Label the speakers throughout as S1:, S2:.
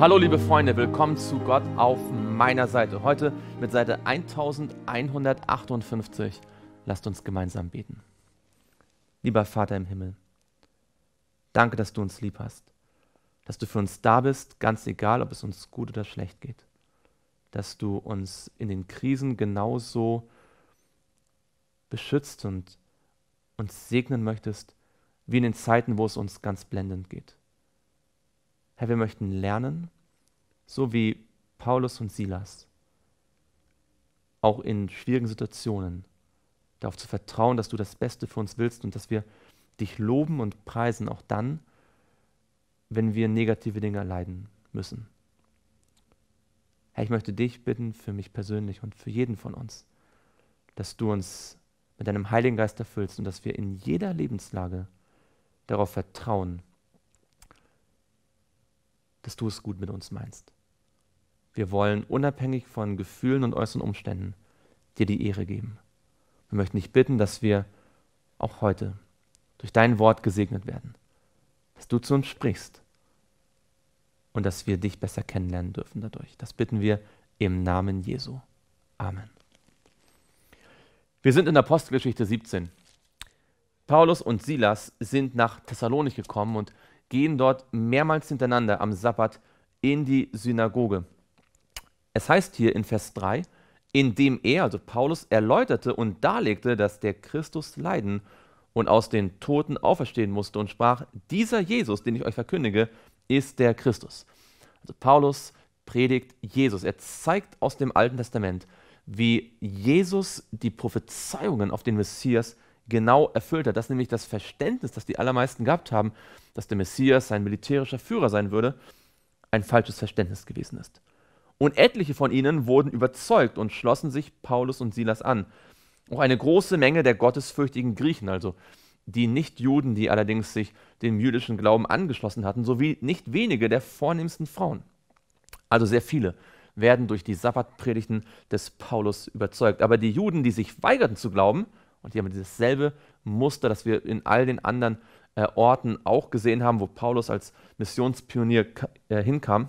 S1: Hallo liebe Freunde, willkommen zu Gott auf meiner Seite. Heute mit Seite 1158. Lasst uns gemeinsam beten. Lieber Vater im Himmel, danke, dass du uns lieb hast, dass du für uns da bist, ganz egal, ob es uns gut oder schlecht geht, dass du uns in den Krisen genauso beschützt und uns segnen möchtest, wie in den Zeiten, wo es uns ganz blendend geht. Herr, wir möchten lernen, so wie Paulus und Silas, auch in schwierigen Situationen, darauf zu vertrauen, dass du das Beste für uns willst und dass wir dich loben und preisen, auch dann, wenn wir negative Dinge erleiden müssen. Herr, ich möchte dich bitten, für mich persönlich und für jeden von uns, dass du uns mit deinem Heiligen Geist erfüllst und dass wir in jeder Lebenslage darauf vertrauen, dass du es gut mit uns meinst. Wir wollen unabhängig von Gefühlen und äußeren Umständen dir die Ehre geben. Wir möchten dich bitten, dass wir auch heute durch dein Wort gesegnet werden, dass du zu uns sprichst und dass wir dich besser kennenlernen dürfen dadurch. Das bitten wir im Namen Jesu. Amen. Wir sind in der Apostelgeschichte 17. Paulus und Silas sind nach Thessalonik gekommen und gehen dort mehrmals hintereinander am Sabbat in die Synagoge. Es heißt hier in Vers 3, indem er, also Paulus, erläuterte und darlegte, dass der Christus leiden und aus den Toten auferstehen musste und sprach, dieser Jesus, den ich euch verkündige, ist der Christus. Also Paulus predigt Jesus. Er zeigt aus dem Alten Testament, wie Jesus die Prophezeiungen auf den Messias genau erfüllt hat. Das ist nämlich das Verständnis, das die allermeisten gehabt haben, dass der Messias sein militärischer Führer sein würde, ein falsches Verständnis gewesen ist und etliche von ihnen wurden überzeugt und schlossen sich Paulus und Silas an. Auch eine große Menge der gottesfürchtigen Griechen, also die Nichtjuden, die allerdings sich dem jüdischen Glauben angeschlossen hatten, sowie nicht wenige der vornehmsten Frauen. Also sehr viele werden durch die Sabbatpredigten des Paulus überzeugt. Aber die Juden, die sich weigerten zu glauben, und die haben dasselbe Muster, das wir in all den anderen äh, Orten auch gesehen haben, wo Paulus als Missionspionier äh, hinkam,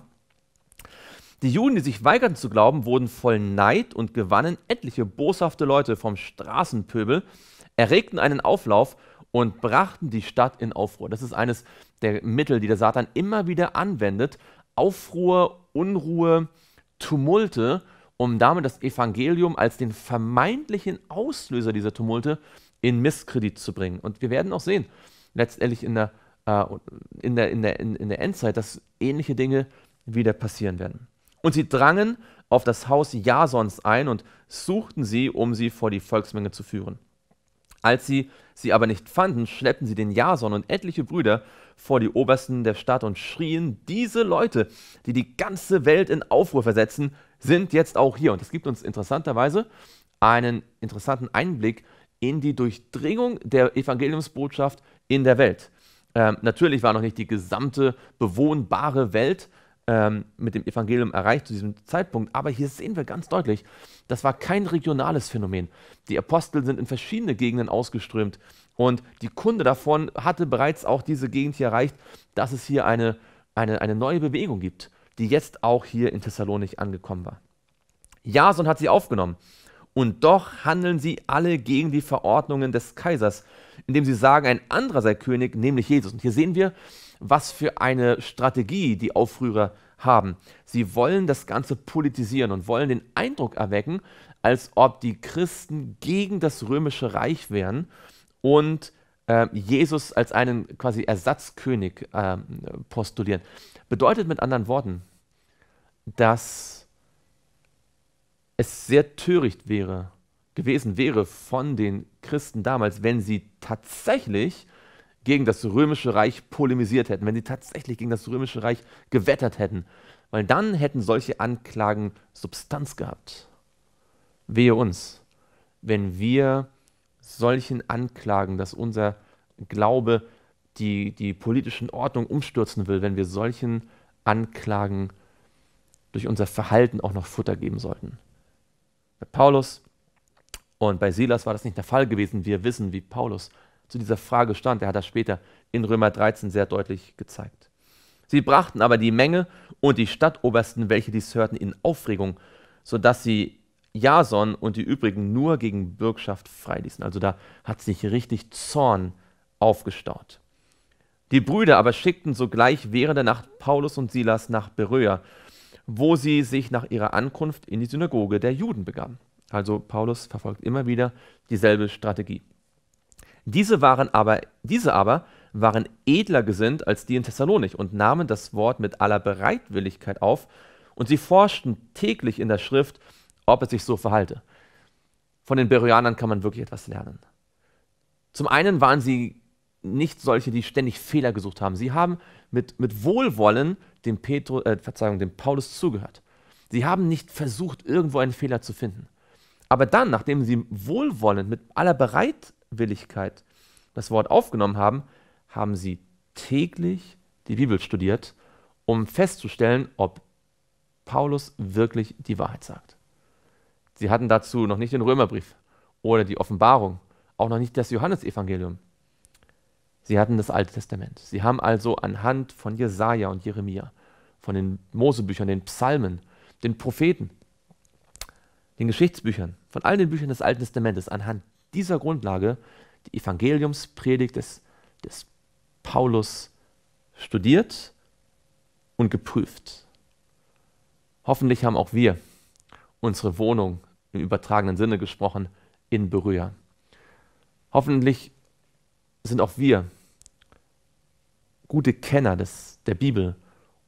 S1: die Juden, die sich weigerten zu glauben, wurden voll Neid und gewannen etliche boshafte Leute vom Straßenpöbel, erregten einen Auflauf und brachten die Stadt in Aufruhr. Das ist eines der Mittel, die der Satan immer wieder anwendet. Aufruhr, Unruhe, Tumulte, um damit das Evangelium als den vermeintlichen Auslöser dieser Tumulte in Misskredit zu bringen. Und wir werden auch sehen, letztendlich in der, äh, in der, in der, in, in der Endzeit, dass ähnliche Dinge wieder passieren werden. Und sie drangen auf das Haus Jasons ein und suchten sie, um sie vor die Volksmenge zu führen. Als sie sie aber nicht fanden, schleppten sie den Jason und etliche Brüder vor die Obersten der Stadt und schrien, diese Leute, die die ganze Welt in Aufruhr versetzen, sind jetzt auch hier. Und das gibt uns interessanterweise einen interessanten Einblick in die Durchdringung der Evangeliumsbotschaft in der Welt. Ähm, natürlich war noch nicht die gesamte bewohnbare Welt ähm, mit dem Evangelium erreicht zu diesem Zeitpunkt. Aber hier sehen wir ganz deutlich, das war kein regionales Phänomen. Die Apostel sind in verschiedene Gegenden ausgeströmt und die Kunde davon hatte bereits auch diese Gegend hier erreicht, dass es hier eine, eine, eine neue Bewegung gibt, die jetzt auch hier in Thessalonik angekommen war. Jason hat sie aufgenommen. Und doch handeln sie alle gegen die Verordnungen des Kaisers, indem sie sagen, ein anderer sei König, nämlich Jesus. Und hier sehen wir, was für eine Strategie die Aufrührer haben. Sie wollen das Ganze politisieren und wollen den Eindruck erwecken, als ob die Christen gegen das römische Reich wären und ähm, Jesus als einen quasi Ersatzkönig äh, postulieren. Bedeutet mit anderen Worten, dass es sehr töricht wäre, gewesen wäre von den Christen damals, wenn sie tatsächlich gegen das römische Reich polemisiert hätten, wenn sie tatsächlich gegen das römische Reich gewettert hätten, weil dann hätten solche Anklagen Substanz gehabt. Wehe uns, wenn wir solchen Anklagen, dass unser Glaube die, die politischen Ordnung umstürzen will, wenn wir solchen Anklagen durch unser Verhalten auch noch Futter geben sollten. Bei Paulus und bei Silas war das nicht der Fall gewesen. Wir wissen, wie Paulus zu dieser Frage stand. Er hat das später in Römer 13 sehr deutlich gezeigt. Sie brachten aber die Menge und die Stadtobersten, welche dies hörten, in Aufregung, sodass sie Jason und die übrigen nur gegen Bürgschaft freiließen. Also da hat sich richtig Zorn aufgestaut. Die Brüder aber schickten sogleich während der Nacht Paulus und Silas nach Beröa, wo sie sich nach ihrer Ankunft in die Synagoge der Juden begaben. Also Paulus verfolgt immer wieder dieselbe Strategie. Diese, waren aber, diese aber waren edler gesinnt als die in Thessalonich und nahmen das Wort mit aller Bereitwilligkeit auf und sie forschten täglich in der Schrift, ob es sich so verhalte. Von den Bereanern kann man wirklich etwas lernen. Zum einen waren sie nicht solche, die ständig Fehler gesucht haben. Sie haben mit, mit Wohlwollen dem, Petru, äh, Verzeihung, dem Paulus zugehört. Sie haben nicht versucht, irgendwo einen Fehler zu finden. Aber dann, nachdem sie wohlwollend mit aller Bereitwilligkeit Willigkeit das Wort aufgenommen haben, haben sie täglich die Bibel studiert, um festzustellen, ob Paulus wirklich die Wahrheit sagt. Sie hatten dazu noch nicht den Römerbrief oder die Offenbarung, auch noch nicht das Johannesevangelium. Sie hatten das Alte Testament. Sie haben also anhand von Jesaja und Jeremia, von den Mosebüchern, den Psalmen, den Propheten, den Geschichtsbüchern, von all den Büchern des Alten Testamentes, anhand dieser Grundlage die Evangeliumspredigt des, des Paulus studiert und geprüft. Hoffentlich haben auch wir unsere Wohnung im übertragenen Sinne gesprochen in Berühr. Hoffentlich sind auch wir gute Kenner des, der Bibel,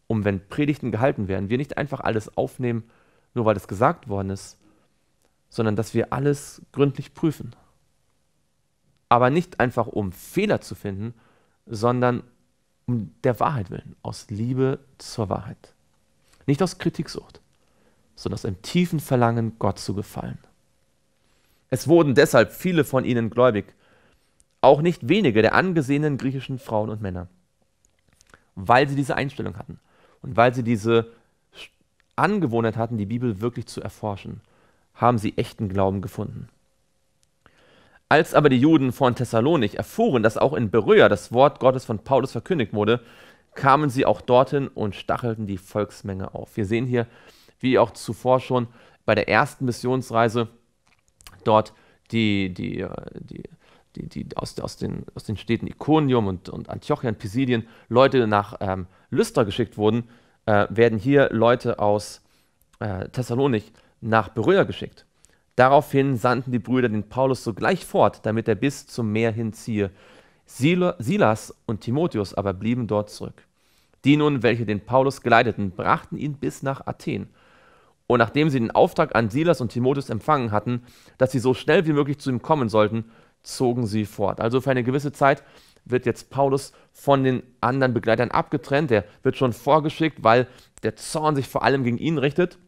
S1: um wenn Predigten gehalten werden, wir nicht einfach alles aufnehmen, nur weil es gesagt worden ist, sondern dass wir alles gründlich prüfen aber nicht einfach um Fehler zu finden, sondern um der Wahrheit willen, aus Liebe zur Wahrheit. Nicht aus Kritiksucht, sondern aus einem tiefen Verlangen, Gott zu gefallen. Es wurden deshalb viele von ihnen gläubig, auch nicht wenige der angesehenen griechischen Frauen und Männer, weil sie diese Einstellung hatten und weil sie diese Angewohnheit hatten, die Bibel wirklich zu erforschen, haben sie echten Glauben gefunden. Als aber die Juden von Thessalonik erfuhren, dass auch in Beröa das Wort Gottes von Paulus verkündigt wurde, kamen sie auch dorthin und stachelten die Volksmenge auf. Wir sehen hier, wie auch zuvor schon bei der ersten Missionsreise, dort die, die, äh, die, die, die aus, aus, den, aus den Städten Iconium und, und Antiochia und Pisidien Leute nach ähm, Lystra geschickt wurden, äh, werden hier Leute aus äh, Thessalonik nach Beröa geschickt. Daraufhin sandten die Brüder den Paulus sogleich fort, damit er bis zum Meer hinziehe. Silas und Timotheus aber blieben dort zurück. Die nun, welche den Paulus geleiteten, brachten ihn bis nach Athen. Und nachdem sie den Auftrag an Silas und Timotheus empfangen hatten, dass sie so schnell wie möglich zu ihm kommen sollten, zogen sie fort. Also für eine gewisse Zeit wird jetzt Paulus von den anderen Begleitern abgetrennt. Er wird schon vorgeschickt, weil der Zorn sich vor allem gegen ihn richtet.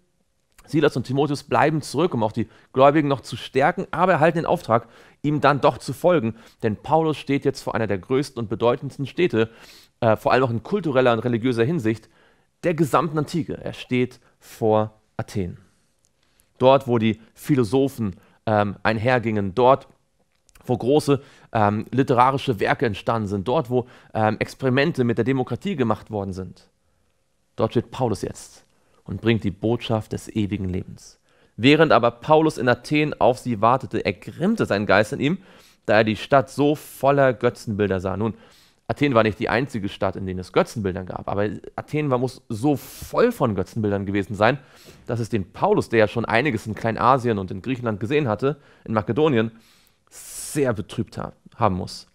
S1: Silas und Timotheus bleiben zurück, um auch die Gläubigen noch zu stärken, aber erhalten den Auftrag, ihm dann doch zu folgen. Denn Paulus steht jetzt vor einer der größten und bedeutendsten Städte, äh, vor allem auch in kultureller und religiöser Hinsicht, der gesamten Antike. Er steht vor Athen. Dort, wo die Philosophen ähm, einhergingen, dort, wo große ähm, literarische Werke entstanden sind, dort, wo ähm, Experimente mit der Demokratie gemacht worden sind. Dort steht Paulus jetzt und bringt die Botschaft des ewigen Lebens. Während aber Paulus in Athen auf sie wartete, ergrimmte sein Geist in ihm, da er die Stadt so voller Götzenbilder sah. Nun, Athen war nicht die einzige Stadt, in der es Götzenbilder gab, aber Athen war, muss so voll von Götzenbildern gewesen sein, dass es den Paulus, der ja schon einiges in Kleinasien und in Griechenland gesehen hatte, in Makedonien, sehr betrübt haben muss.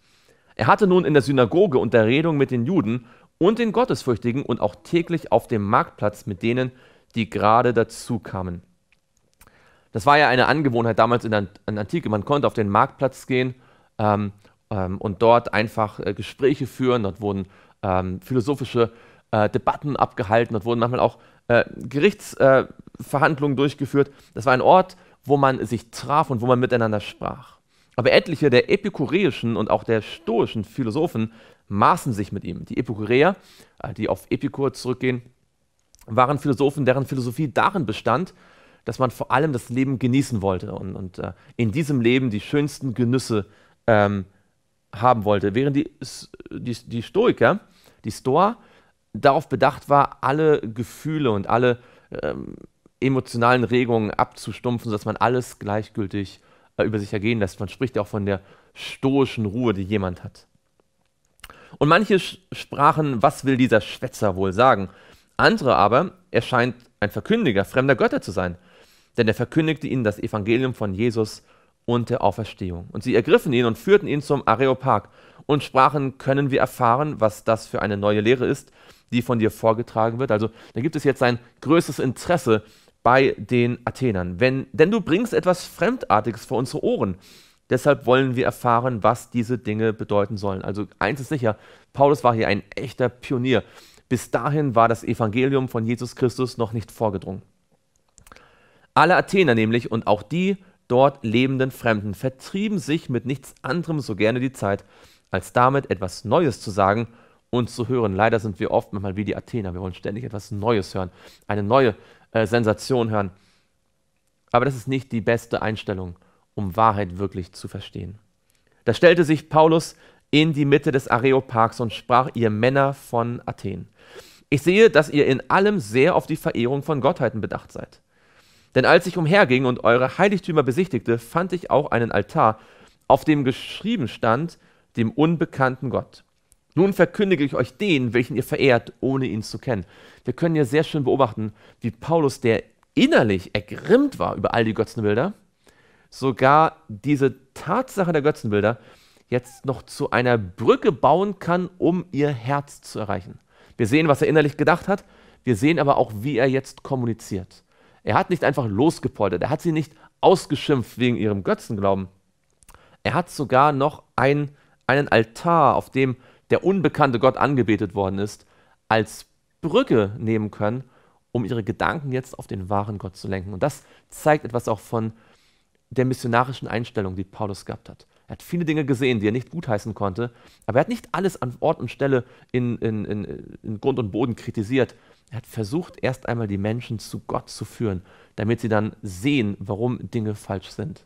S1: Er hatte nun in der Synagoge Unterredung mit den Juden und den Gottesfürchtigen und auch täglich auf dem Marktplatz mit denen, die gerade dazu kamen. Das war ja eine Angewohnheit damals in der Antike. Man konnte auf den Marktplatz gehen ähm, ähm, und dort einfach äh, Gespräche führen. Dort wurden ähm, philosophische äh, Debatten abgehalten. Dort wurden manchmal auch äh, Gerichtsverhandlungen äh, durchgeführt. Das war ein Ort, wo man sich traf und wo man miteinander sprach. Aber etliche der epikureischen und auch der stoischen Philosophen maßen sich mit ihm. Die Epikureer, äh, die auf Epikur zurückgehen, waren Philosophen, deren Philosophie darin bestand, dass man vor allem das Leben genießen wollte und, und äh, in diesem Leben die schönsten Genüsse ähm, haben wollte. Während die, die, die Stoiker, die Stoa, darauf bedacht war, alle Gefühle und alle ähm, emotionalen Regungen abzustumpfen, sodass man alles gleichgültig äh, über sich ergehen lässt. Man spricht ja auch von der stoischen Ruhe, die jemand hat. Und manche sprachen, was will dieser Schwätzer wohl sagen? Andere aber, er scheint ein Verkündiger fremder Götter zu sein, denn er verkündigte ihnen das Evangelium von Jesus und der Auferstehung. Und sie ergriffen ihn und führten ihn zum Areopag und sprachen, können wir erfahren, was das für eine neue Lehre ist, die von dir vorgetragen wird? Also da gibt es jetzt ein größtes Interesse bei den Athenern. Wenn, denn du bringst etwas Fremdartiges vor unsere Ohren, Deshalb wollen wir erfahren, was diese Dinge bedeuten sollen. Also eins ist sicher, Paulus war hier ein echter Pionier. Bis dahin war das Evangelium von Jesus Christus noch nicht vorgedrungen. Alle Athener nämlich und auch die dort lebenden Fremden vertrieben sich mit nichts anderem so gerne die Zeit, als damit etwas Neues zu sagen und zu hören. Leider sind wir oft manchmal wie die Athener. Wir wollen ständig etwas Neues hören, eine neue äh, Sensation hören. Aber das ist nicht die beste Einstellung um Wahrheit wirklich zu verstehen. Da stellte sich Paulus in die Mitte des Areoparks und sprach ihr Männer von Athen. Ich sehe, dass ihr in allem sehr auf die Verehrung von Gottheiten bedacht seid. Denn als ich umherging und eure Heiligtümer besichtigte, fand ich auch einen Altar, auf dem geschrieben stand, dem unbekannten Gott. Nun verkündige ich euch den, welchen ihr verehrt, ohne ihn zu kennen. Wir können ja sehr schön beobachten, wie Paulus, der innerlich ergrimmt war über all die Götzenbilder, sogar diese Tatsache der Götzenbilder jetzt noch zu einer Brücke bauen kann, um ihr Herz zu erreichen. Wir sehen, was er innerlich gedacht hat, wir sehen aber auch, wie er jetzt kommuniziert. Er hat nicht einfach losgepoltert, er hat sie nicht ausgeschimpft wegen ihrem Götzenglauben. Er hat sogar noch ein, einen Altar, auf dem der unbekannte Gott angebetet worden ist, als Brücke nehmen können, um ihre Gedanken jetzt auf den wahren Gott zu lenken. Und das zeigt etwas auch von der missionarischen Einstellung, die Paulus gehabt hat. Er hat viele Dinge gesehen, die er nicht gutheißen konnte, aber er hat nicht alles an Ort und Stelle in, in, in, in, Grund und Boden kritisiert. Er hat versucht, erst einmal die Menschen zu Gott zu führen, damit sie dann sehen, warum Dinge falsch sind.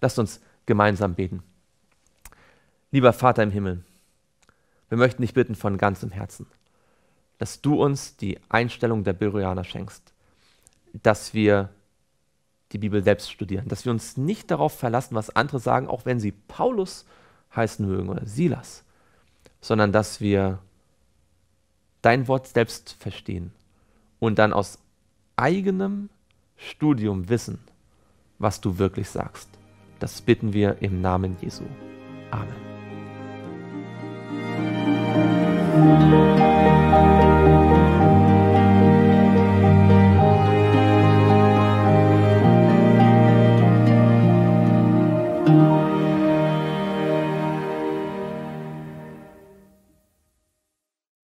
S1: Lasst uns gemeinsam beten. Lieber Vater im Himmel, wir möchten dich bitten von ganzem Herzen, dass du uns die Einstellung der Bereaner schenkst, dass wir die Bibel selbst studieren, dass wir uns nicht darauf verlassen, was andere sagen, auch wenn sie Paulus heißen mögen oder Silas, sondern dass wir dein Wort selbst verstehen und dann aus eigenem Studium wissen, was du wirklich sagst. Das bitten wir im Namen Jesu. Amen.